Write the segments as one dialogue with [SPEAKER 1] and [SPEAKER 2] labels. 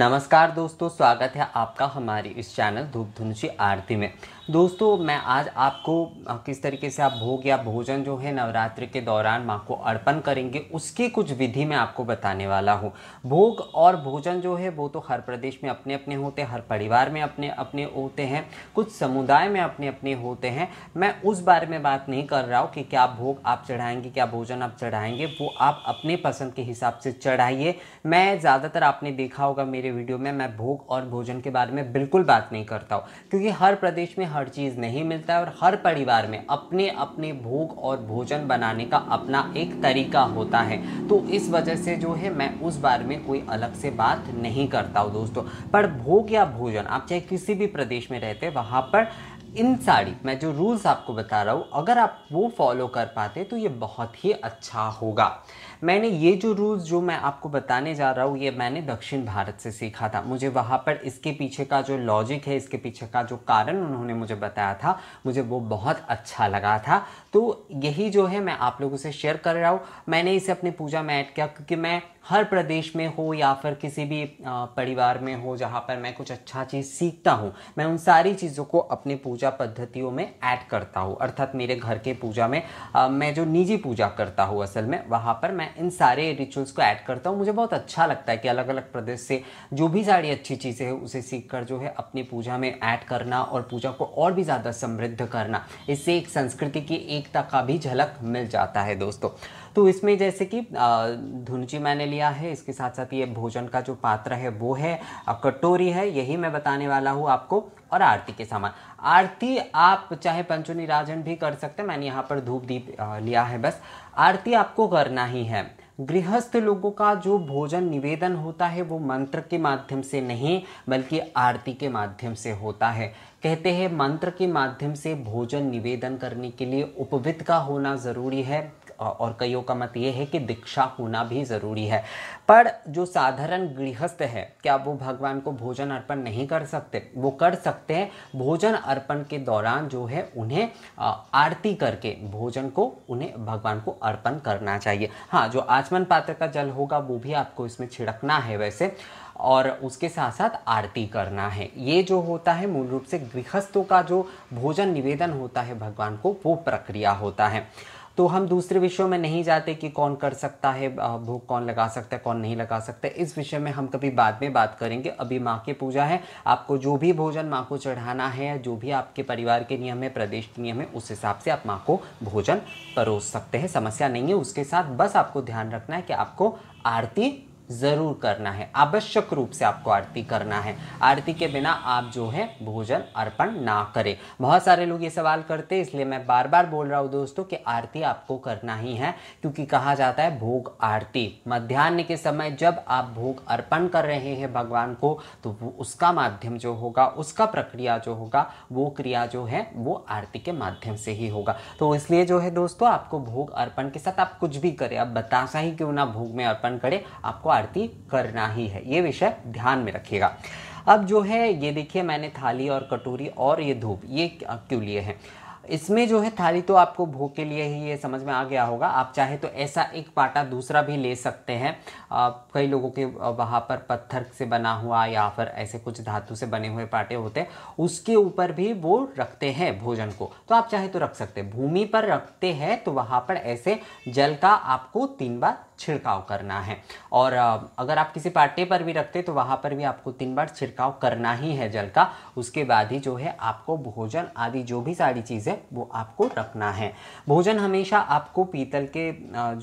[SPEAKER 1] नमस्कार दोस्तों स्वागत है आपका हमारी इस चैनल धूप धुनुषी आरती में दोस्तों मैं आज आपको किस तरीके से आप भोग या भोजन जो है नवरात्र के दौरान माँ को अर्पण करेंगे उसकी कुछ विधि मैं आपको बताने वाला हूँ भोग और भोजन जो है वो तो हर प्रदेश में अपने अपने होते हैं हर परिवार में अपने अपने होते हैं कुछ समुदाय में अपने अपने होते हैं मैं उस बारे में बात नहीं कर रहा हूँ कि क्या भोग आप चढ़ाएँगे क्या भोजन आप चढ़ाएँगे वो आप अपने पसंद के हिसाब से चढ़ाइए मैं ज़्यादातर आपने देखा होगा मेरे वीडियो में मैं भोग और भोजन के बारे में बिल्कुल बात नहीं करता हूँ क्योंकि हर प्रदेश में हर हर चीज़ नहीं मिलता है और हर परिवार में अपने अपने भोग और भोजन बनाने का अपना एक तरीका होता है तो इस वजह से जो है मैं उस बारे में कोई अलग से बात नहीं करता हूँ दोस्तों पर भोग या भोजन आप चाहे किसी भी प्रदेश में रहते वहाँ पर इन साड़ी मैं जो रूल्स आपको बता रहा हूँ अगर आप वो फॉलो कर पाते तो ये बहुत ही अच्छा होगा मैंने ये जो रूल्स जो मैं आपको बताने जा रहा हूँ ये मैंने दक्षिण भारत से सीखा था मुझे वहाँ पर इसके पीछे का जो लॉजिक है इसके पीछे का जो कारण उन्होंने मुझे बताया था मुझे वो बहुत अच्छा लगा था तो यही जो है मैं आप लोगों से शेयर कर रहा हूँ मैंने इसे अपनी पूजा में ऐड किया क्योंकि मैं हर प्रदेश में हो या फिर किसी भी परिवार में हो जहाँ पर मैं कुछ अच्छा चीज़ सीखता हूँ मैं उन सारी चीज़ों को अपने पूजा पूजा पद्धतियों में ऐड करता हूँ अर्थात मेरे घर के पूजा में आ, मैं जो निजी पूजा करता हूँ असल में वहाँ पर मैं इन सारे रिचुअल्स को ऐड करता हूँ मुझे बहुत अच्छा लगता है कि अलग अलग प्रदेश से जो भी सारी अच्छी चीज़ें हैं उसे सीख कर जो है अपनी पूजा में ऐड करना और पूजा को और भी ज़्यादा समृद्ध करना इससे एक संस्कृति की एकता का भी झलक मिल जाता है दोस्तों तो इसमें जैसे कि धुनची मैंने लिया है इसके साथ साथ ये भोजन का जो पात्र है वो है कटोरी है यही मैं बताने वाला हूँ आपको और आरती के सामान आरती आप चाहे पंचुनी राजन भी कर सकते हैं मैंने यहाँ पर धूप दीप लिया है बस आरती आपको करना ही है गृहस्थ लोगों का जो भोजन निवेदन होता है वो मंत्र के माध्यम से नहीं बल्कि आरती के माध्यम से होता है कहते हैं मंत्र के माध्यम से भोजन निवेदन करने के लिए उपवित का होना ज़रूरी है और कईयों का मत ये है कि दीक्षा होना भी ज़रूरी है पर जो साधारण गृहस्थ है क्या वो भगवान को भोजन अर्पण नहीं कर सकते वो कर सकते हैं भोजन अर्पण के दौरान जो है उन्हें आरती करके भोजन को उन्हें भगवान को अर्पण करना चाहिए हाँ जो आचमन पात्र का जल होगा वो भी आपको इसमें छिड़कना है वैसे और उसके साथ साथ आरती करना है ये जो होता है मूल रूप से गृहस्थों का जो भोजन निवेदन होता है भगवान को वो प्रक्रिया होता है तो हम दूसरे विषयों में नहीं जाते कि कौन कर सकता है भोग कौन लगा सकता है कौन नहीं लगा सकता है इस विषय में हम कभी बाद में बात करेंगे अभी माँ की पूजा है आपको जो भी भोजन माँ को चढ़ाना है या जो भी आपके परिवार के नियम है प्रदेश के नियम है उस हिसाब से आप माँ को भोजन परोस सकते हैं समस्या नहीं है उसके साथ बस आपको ध्यान रखना है कि आपको आरती ज़रूर करना है आवश्यक रूप से आपको आरती करना है आरती के बिना आप जो है भोजन अर्पण ना करें बहुत सारे लोग ये सवाल करते हैं इसलिए मैं बार बार बोल रहा हूँ दोस्तों कि आरती आपको करना ही है क्योंकि कहा जाता है भोग आरती मध्यान्ह के समय जब आप भोग अर्पण कर रहे हैं भगवान को तो उसका माध्यम जो होगा उसका प्रक्रिया जो होगा वो क्रिया जो है वो आरती के माध्यम से ही होगा तो इसलिए जो है दोस्तों आपको भोग अर्पण के साथ आप कुछ भी करें आप बताशा ही क्यों ना भोग में अर्पण करें आपको आरती करना ही है ये विषय ध्यान में रखिएगा अब जो है ये देखिए मैंने थाली और कटोरी और ये धूप ये क्यों लिए हैं इसमें जो है थाली तो आपको भोग के लिए ही ये समझ में आ गया होगा आप चाहे तो ऐसा एक पाटा दूसरा भी ले सकते हैं कई लोगों के वहाँ पर पत्थर से बना हुआ या फिर ऐसे कुछ धातु से बने हुए पाटे होते हैं उसके ऊपर भी वो रखते हैं भोजन को तो आप चाहे तो रख सकते हैं भूमि पर रखते हैं तो वहाँ पर ऐसे जल का आपको तीन बार छिड़काव करना है और अगर आप किसी पाटे पर भी रखते तो वहाँ पर भी आपको तीन बार छिड़काव करना ही है जल का उसके बाद ही जो है आपको भोजन आदि जो भी सारी चीज़ें वो आपको रखना है भोजन हमेशा आपको पीतल के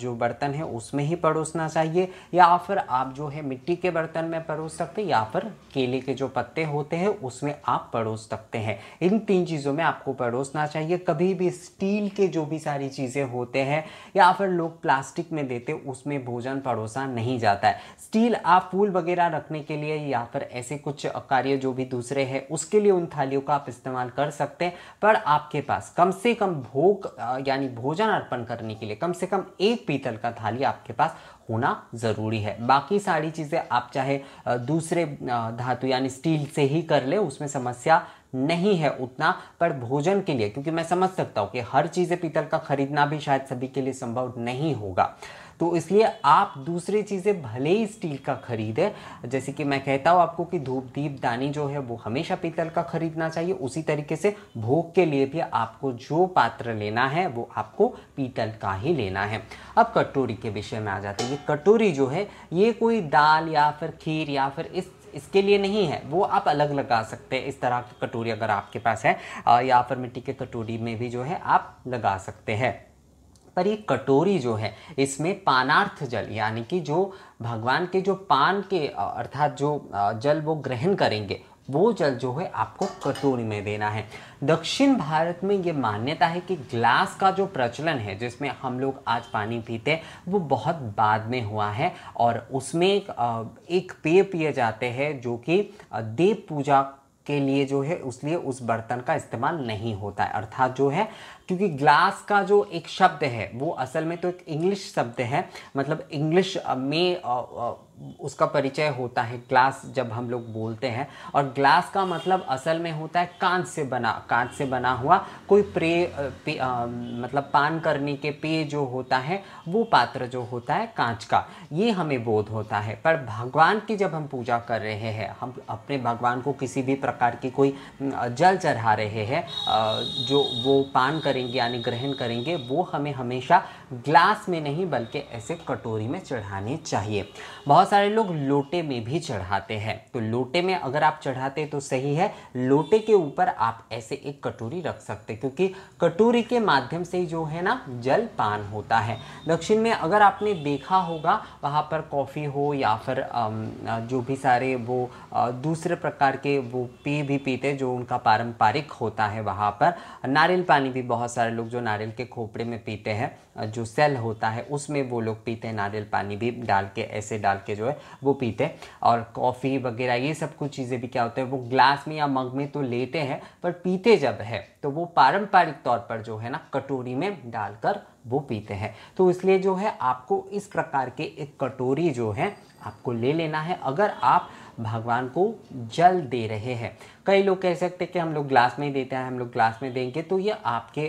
[SPEAKER 1] जो बर्तन है उसमें ही परोसना चाहिए या फिर आप जो है मिट्टी के बर्तन में परोस सकते या फिर केले के जो पत्ते होते हैं उसमें आप परोस सकते हैं इन तीन चीज़ों में आपको परोसना चाहिए कभी भी स्टील के जो भी सारी चीज़ें होते हैं या फिर लोग प्लास्टिक में देते उस उसमें भोजन परोसा नहीं जाता है स्टील आप फूल वगैरह रखने के लिए या फिर ऐसे कुछ कार्य जो भी दूसरे हैं उसके लिए उन थालियों का आप इस्तेमाल कर सकते हैं पर आपके पास कम से कम भोग यानी भोजन अर्पण करने के लिए कम से कम एक पीतल का थाली आपके पास होना ज़रूरी है बाकी सारी चीज़ें आप चाहे दूसरे धातु यानी स्टील से ही कर ले उसमें समस्या नहीं है उतना पर भोजन के लिए क्योंकि मैं समझ सकता हूं कि हर चीज़ें पीतल का खरीदना भी शायद सभी के लिए संभव नहीं होगा तो इसलिए आप दूसरी चीज़ें भले ही स्टील का खरीदें जैसे कि मैं कहता हूँ आपको कि धूप दीप दानी जो है वो हमेशा पीतल का खरीदना चाहिए उसी तरीके से भोग के लिए भी आपको जो पात्र लेना है वो आपको पीतल का ही लेना है अब कटोरी के विषय में आ जाते हैं ये कटोरी जो है ये कोई दाल या फिर खीर या फिर इस इसके लिए नहीं है वो आप अलग लगा सकते हैं इस तरह की कटोरी अगर आपके पास है या फिर मिट्टी के कटोरी में भी जो है आप लगा सकते हैं पर ये कटोरी जो है इसमें पानार्थ जल यानी कि जो भगवान के जो पान के अर्थात जो जल वो ग्रहण करेंगे वो जल जो है आपको कटोरी में देना है दक्षिण भारत में ये मान्यता है कि ग्लास का जो प्रचलन है जिसमें हम लोग आज पानी पीते हैं वो बहुत बाद में हुआ है और उसमें एक, एक पेय पिए जाते हैं जो कि देव पूजा के लिए जो है उसलिए उस बर्तन का इस्तेमाल नहीं होता है अर्थात जो है क्योंकि ग्लास का जो एक शब्द है वो असल में तो एक इंग्लिश शब्द है मतलब इंग्लिश uh, में uh, uh, उसका परिचय होता है ग्लास जब हम लोग बोलते हैं और ग्लास का मतलब असल में होता है कांच से बना कांच से बना हुआ कोई प्रे पे, आ, मतलब पान करने के पेय जो होता है वो पात्र जो होता है कांच का ये हमें बोध होता है पर भगवान की जब हम पूजा कर रहे हैं हम अपने भगवान को किसी भी प्रकार की कोई जल चढ़ा रहे हैं जो वो पान करेंगे यानी ग्रहण करेंगे वो हमें हमेशा ग्लास में नहीं बल्कि ऐसे कटोरी में चढ़ाने चाहिए बहुत सारे लोग लोटे में भी चढ़ाते हैं तो लोटे में अगर आप चढ़ाते तो सही है लोटे के ऊपर आप ऐसे एक कटोरी रख सकते क्योंकि कटोरी के माध्यम से जो है ना जल पान होता है दक्षिण में अगर आपने देखा होगा वहाँ पर कॉफ़ी हो या फिर जो भी सारे वो दूसरे प्रकार के वो पेय भी पीते जो उनका पारंपरिक होता है वहाँ पर नारियल पानी भी बहुत सारे लोग जो नारियल के खोपड़े में पीते हैं जो सेल होता है उसमें वो लोग पीते हैं नारियल पानी भी डाल के ऐसे डाल के जो है वो पीते हैं और कॉफ़ी वगैरह ये सब कुछ चीज़ें भी क्या होते हैं वो ग्लास में या मग में तो लेते हैं पर पीते जब है तो वो पारंपरिक तौर पर जो है ना कटोरी में डालकर वो पीते हैं तो इसलिए जो है आपको इस प्रकार के एक कटोरी जो है आपको ले लेना है अगर आप भगवान को जल दे रहे हैं कई लोग कह सकते हैं कि हम लोग ग्लास में ही देते हैं हम लोग ग्लास में देंगे तो ये आपके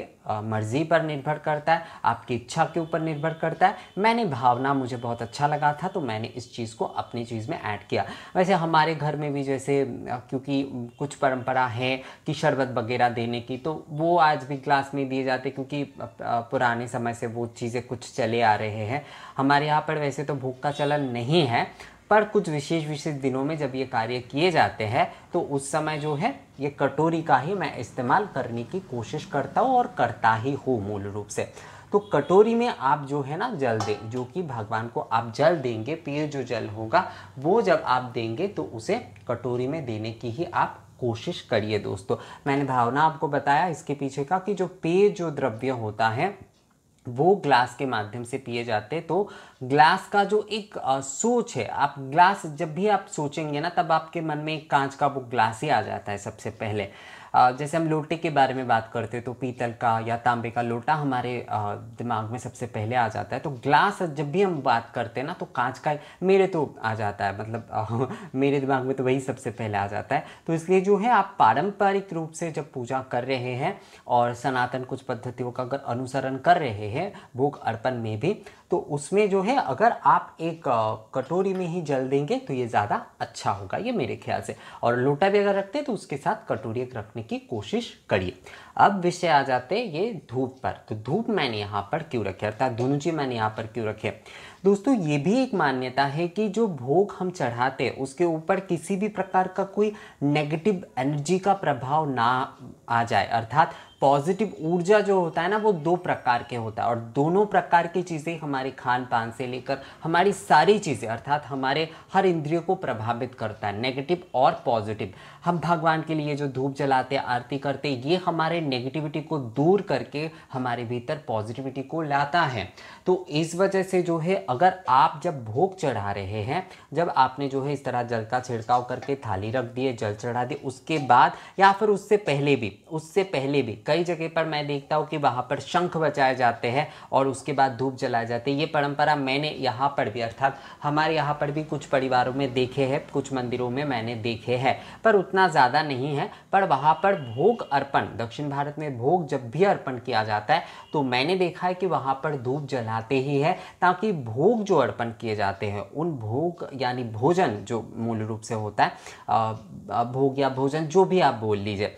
[SPEAKER 1] मर्ज़ी पर निर्भर करता है आपकी इच्छा के ऊपर निर्भर करता है मैंने भावना मुझे बहुत अच्छा लगा था तो मैंने इस चीज़ को अपनी चीज़ में ऐड किया वैसे हमारे घर में भी जैसे क्योंकि कुछ परंपरा है कि शरबत वगैरह देने की तो वो आज भी ग्लास में दिए जाते क्योंकि पुराने समय से वो चीज़ें कुछ चले आ रहे हैं हमारे यहाँ पर वैसे तो भूख का चलन नहीं है पर कुछ विशेष विशेष दिनों में जब ये कार्य किए जाते हैं तो उस समय जो है ये कटोरी का ही मैं इस्तेमाल करने की कोशिश करता हूँ और करता ही हूँ मूल रूप से तो कटोरी में आप जो है ना जल दें जो कि भगवान को आप जल देंगे पेय जो जल होगा वो जब आप देंगे तो उसे कटोरी में देने की ही आप कोशिश करिए दोस्तों मैंने भावना आपको बताया इसके पीछे का कि जो पेय जो द्रव्य होता है वो ग्लास के माध्यम से पिए जाते हैं तो ग्लास का जो एक आ, सोच है आप ग्लास जब भी आप सोचेंगे ना तब आपके मन में एक कांच का वो ग्लास ही आ जाता है सबसे पहले जैसे हम लोटे के बारे में बात करते हैं तो पीतल का या तांबे का लोटा हमारे दिमाग में सबसे पहले आ जाता है तो ग्लास जब भी हम बात करते हैं ना तो कांच का मेरे तो आ जाता है मतलब मेरे दिमाग में तो वही सबसे पहले आ जाता है तो इसलिए जो है आप पारंपरिक रूप से जब पूजा कर रहे हैं और सनातन कुछ पद्धतियों का अगर अनुसरण कर रहे हैं भोग अर्पण में भी तो उसमें जो है अगर आप एक कटोरी में ही जल देंगे तो ये ज़्यादा अच्छा होगा ये मेरे ख्याल से और लोटा भी अगर रखते हैं तो उसके साथ कटोरी रखने की कोशिश करिए अब विषय आ जाते हैं ये धूप पर तो धूप मैंने यहाँ पर क्यों रखे अर्थात जी मैंने यहाँ पर क्यों रखे दोस्तों ये भी एक मान्यता है कि जो भोग हम चढ़ाते उसके ऊपर किसी भी प्रकार का कोई नेगेटिव एनर्जी का प्रभाव ना आ जाए अर्थात पॉजिटिव ऊर्जा जो होता है ना वो दो प्रकार के होता है और दोनों प्रकार की चीज़ें हमारे खान पान से लेकर हमारी सारी चीज़ें अर्थात हमारे हर इंद्रियों को प्रभावित करता है नेगेटिव और पॉजिटिव हम भगवान के लिए जो धूप जलाते आरती करते ये हमारे नेगेटिविटी को दूर करके हमारे भीतर पॉजिटिविटी को लाता है तो इस वजह से जो है अगर आप जब भोग चढ़ा रहे हैं जब आपने जो है इस तरह जल का छिड़काव करके थाली रख दिए जल चढ़ा दिए उसके बाद या फिर उससे पहले भी उससे पहले भी कई जगह पर मैं देखता हूँ कि वहाँ पर शंख बचाए जाते हैं और उसके बाद धूप जलाए जाते हैं ये परंपरा मैंने यहाँ पर भी अर्थात हमारे यहाँ पर भी कुछ परिवारों में देखे हैं कुछ मंदिरों में मैंने देखे हैं पर उतना ज़्यादा नहीं है पर वहाँ पर भोग अर्पण दक्षिण भारत में भोग जब भी अर्पण किया जाता है तो मैंने देखा है कि वहाँ पर धूप जलाते ही है ताकि भोग जो अर्पण किए जाते हैं उन भोग यानी भोजन जो मूल रूप से होता है भोग या भोजन जो भी आप बोल लीजिए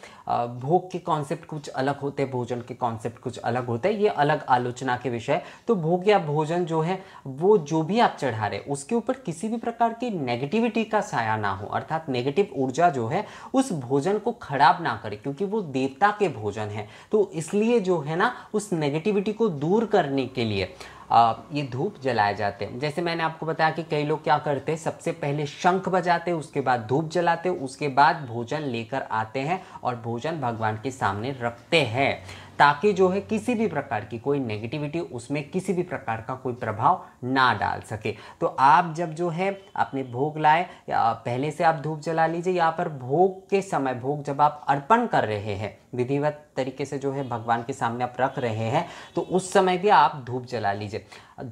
[SPEAKER 1] भोग के कॉन्सेप्ट कुछ अलग होते हैं भोजन के कॉन्सेप्ट कुछ अलग होते हैं ये अलग आलोचना के विषय तो भोग या भोजन जो है वो जो भी आप चढ़ा रहे उसके ऊपर किसी भी प्रकार की नेगेटिविटी का साया ना हो अर्थात नेगेटिव ऊर्जा जो है उस भोजन को खराब ना करे क्योंकि वो देवता के भोजन है तो इसलिए जो है ना उस नेगेटिविटी को दूर करने के लिए ये धूप जलाए जाते हैं जैसे मैंने आपको बताया कि कई लोग क्या करते हैं सबसे पहले शंख बजाते हैं उसके बाद धूप जलाते हैं उसके बाद भोजन लेकर आते हैं और भोजन भगवान के सामने रखते हैं ताकि जो है किसी भी प्रकार की कोई नेगेटिविटी उसमें किसी भी प्रकार का कोई प्रभाव ना डाल सके तो आप जब जो है अपने भोग लाए पहले से आप धूप जला लीजिए यहाँ पर भोग के समय भोग जब आप अर्पण कर रहे हैं विधिवत तरीके से जो है भगवान के सामने आप रख रहे हैं तो उस समय भी आप धूप जला लीजिए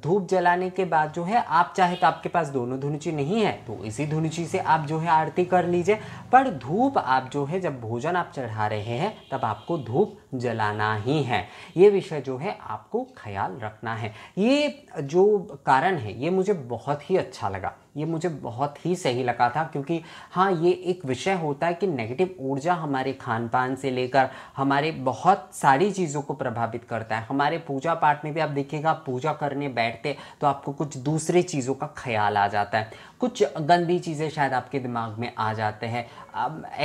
[SPEAKER 1] धूप जलाने के बाद जो है आप चाहे तो आपके पास दोनों धुनुची नहीं है तो इसी धुनुची से आप जो है आरती कर लीजिए पर धूप आप जो है जब भोजन आप चढ़ा रहे हैं तब आपको धूप जलाना ही है ये विषय जो है आपको ख्याल रखना है ये जो कारण है ये मुझे बहुत ही अच्छा लगा ये मुझे बहुत ही सही लगा था क्योंकि हाँ ये एक विषय होता है कि नेगेटिव ऊर्जा हमारे खान पान से लेकर हमारे बहुत सारी चीज़ों को प्रभावित करता है हमारे पूजा पाठ में भी आप देखिएगा पूजा करने बैठते तो आपको कुछ दूसरे चीज़ों का ख्याल आ जाता है कुछ गंदी चीज़ें शायद आपके दिमाग में आ जाते हैं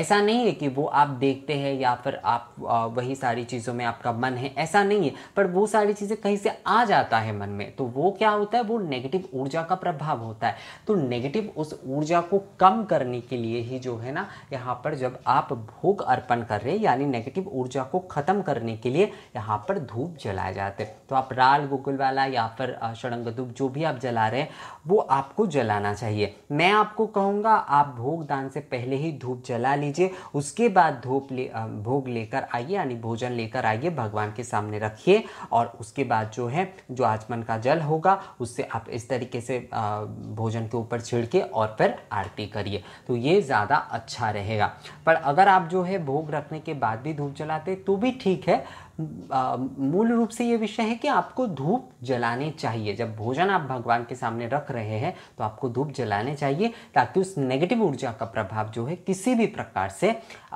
[SPEAKER 1] ऐसा नहीं है कि वो आप देखते हैं या फिर आप वही सारी चीज़ों में आपका मन है ऐसा नहीं है पर वो सारी चीज़ें कहीं से आ जाता है मन में तो वो क्या होता है वो नेगेटिव ऊर्जा का प्रभाव होता है तो नेगेटिव उस ऊर्जा को कम करने के लिए ही जो है ना यहाँ पर जब आप भोग अर्पण कर रहे हैं यानी नेगेटिव ऊर्जा को ख़त्म करने के लिए यहाँ पर धूप जलाए जाते हैं तो आप राल गोकुल वाला या फिर शड़ंग धूप जो भी आप जला रहे हैं वो आपको जलाना चाहिए चाहिए मैं आपको कहूँगा आप भोग दान से पहले ही धूप जला लीजिए उसके बाद धूप ले भोग लेकर आइए यानी भोजन लेकर आइए भगवान के सामने रखिए और उसके बाद जो है जो आचमन का जल होगा उससे आप इस तरीके से भोजन के ऊपर छिड़के और फिर आरती करिए तो ये ज़्यादा अच्छा रहेगा पर अगर आप जो है भोग रखने के बाद भी धूप जलाते तो भी ठीक है मूल रूप से ये विषय है कि आपको धूप जलाने चाहिए जब भोजन आप भगवान के सामने रख रहे हैं तो आपको धूप जलाने चाहिए ताकि उस नेगेटिव ऊर्जा का प्रभाव जो है किसी भी प्रकार से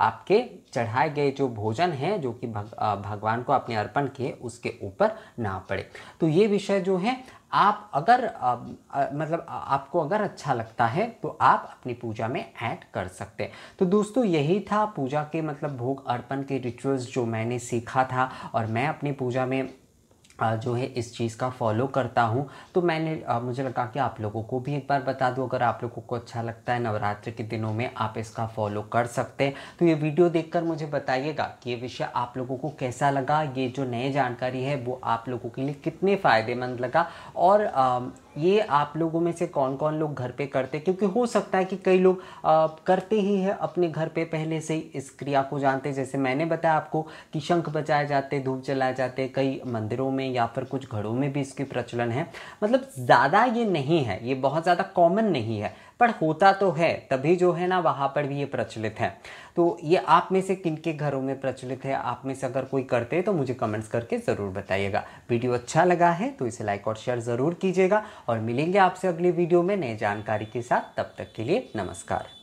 [SPEAKER 1] आपके चढ़ाए गए जो भोजन है जो कि भग, भगवान को आपने अर्पण किए उसके ऊपर ना पड़े तो ये विषय जो है आप अगर आ, आ, मतलब आपको अगर अच्छा लगता है तो आप अपनी पूजा में ऐड कर सकते हैं तो दोस्तों यही था पूजा के मतलब भोग अर्पण के रिचुअल्स जो मैंने सीखा था और मैं अपनी पूजा में जो है इस चीज़ का फॉलो करता हूँ तो मैंने आ, मुझे लगा कि आप लोगों को भी एक बार बता दूँ अगर आप लोगों को अच्छा लगता है नवरात्र के दिनों में आप इसका फॉलो कर सकते हैं तो ये वीडियो देखकर मुझे बताइएगा कि ये विषय आप लोगों को कैसा लगा ये जो नए जानकारी है वो आप लोगों के लिए कितने फ़ायदेमंद लगा और आ, ये आप लोगों में से कौन कौन लोग घर पे करते क्योंकि हो सकता है कि कई लोग आ, करते ही हैं अपने घर पे पहले से इस क्रिया को जानते जैसे मैंने बताया आपको कि शंख बजाए जाते धूप जलाए जाते कई मंदिरों में या फिर कुछ घरों में भी इसकी प्रचलन है मतलब ज़्यादा ये नहीं है ये बहुत ज़्यादा कॉमन नहीं है पर होता तो है तभी जो है ना वहाँ पर भी ये प्रचलित है तो ये आप में से किन के घरों में प्रचलित है आप में से अगर कोई करते हैं तो मुझे कमेंट्स करके ज़रूर बताइएगा वीडियो अच्छा लगा है तो इसे लाइक और शेयर ज़रूर कीजिएगा और मिलेंगे आपसे अगली वीडियो में नए जानकारी के साथ तब तक के लिए नमस्कार